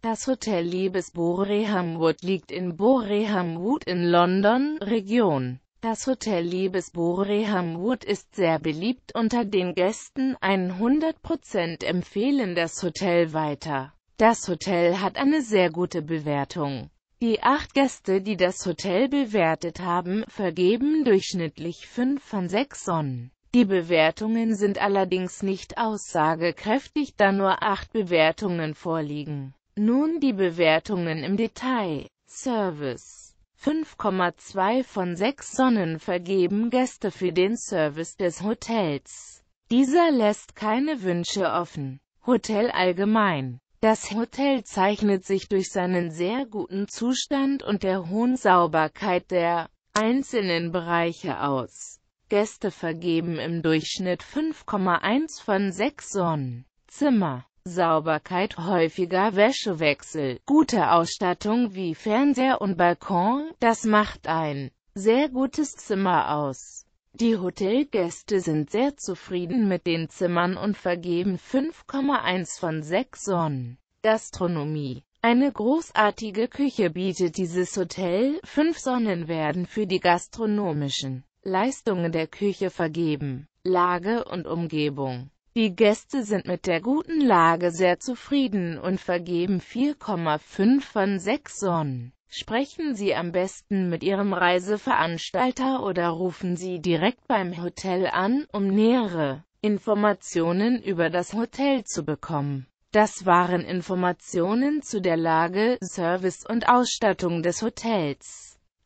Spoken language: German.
Das Hotel Liebes Boreham-Wood liegt in Boreham-Wood in London, Region. Das Hotel Liebes Boreham Wood ist sehr beliebt unter den Gästen, 100% empfehlen das Hotel weiter. Das Hotel hat eine sehr gute Bewertung. Die acht Gäste, die das Hotel bewertet haben, vergeben durchschnittlich 5 von 6 Sonnen. Die Bewertungen sind allerdings nicht aussagekräftig, da nur acht Bewertungen vorliegen. Nun die Bewertungen im Detail. Service 5,2 von 6 Sonnen vergeben Gäste für den Service des Hotels. Dieser lässt keine Wünsche offen. Hotel allgemein. Das Hotel zeichnet sich durch seinen sehr guten Zustand und der hohen Sauberkeit der einzelnen Bereiche aus. Gäste vergeben im Durchschnitt 5,1 von 6 Sonnen. Zimmer Sauberkeit, häufiger Wäschewechsel, gute Ausstattung wie Fernseher und Balkon, das macht ein sehr gutes Zimmer aus. Die Hotelgäste sind sehr zufrieden mit den Zimmern und vergeben 5,1 von 6 Sonnen. Gastronomie eine großartige Küche bietet dieses Hotel, 5 Sonnen werden für die gastronomischen Leistungen der Küche vergeben. Lage und Umgebung die Gäste sind mit der guten Lage sehr zufrieden und vergeben 4,5 von 6 Sonnen. Sprechen Sie am besten mit Ihrem Reiseveranstalter oder rufen Sie direkt beim Hotel an, um nähere Informationen über das Hotel zu bekommen. Das waren Informationen zu der Lage, Service und Ausstattung des Hotels.